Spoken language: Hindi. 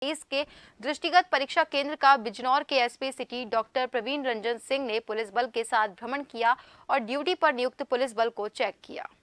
तेईस के दृष्टिगत परीक्षा केंद्र का बिजनौर के SP city doctor Praveen Ranjan Singh ने पुलिस बल के साथ भ्रमण किया और ड्यूटी पर नियुक्त पुलिस बल को चेक किया